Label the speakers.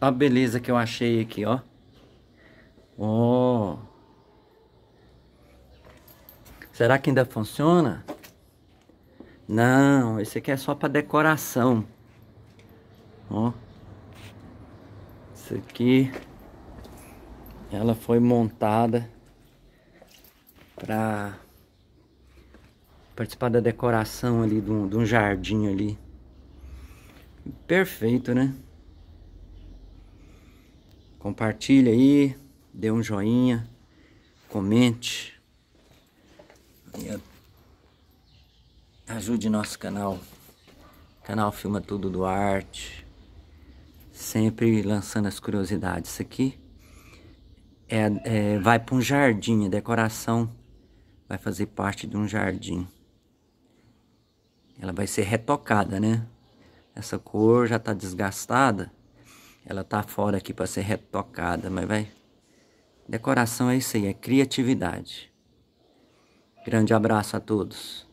Speaker 1: a beleza que eu achei aqui, ó. Oh. Será que ainda funciona? Não, esse aqui é só para decoração. Ó. Isso aqui ela foi montada para participar da decoração ali de um, de um jardim ali. Perfeito, né? Compartilha aí, dê um joinha, comente. Ajude nosso canal. Canal Filma Tudo do arte, Sempre lançando as curiosidades. Isso aqui é, é vai para um jardim, a é decoração vai fazer parte de um jardim. Ela vai ser retocada, né? Essa cor já está desgastada ela tá fora aqui para ser retocada, mas vai. Decoração é isso aí, é criatividade. Grande abraço a todos.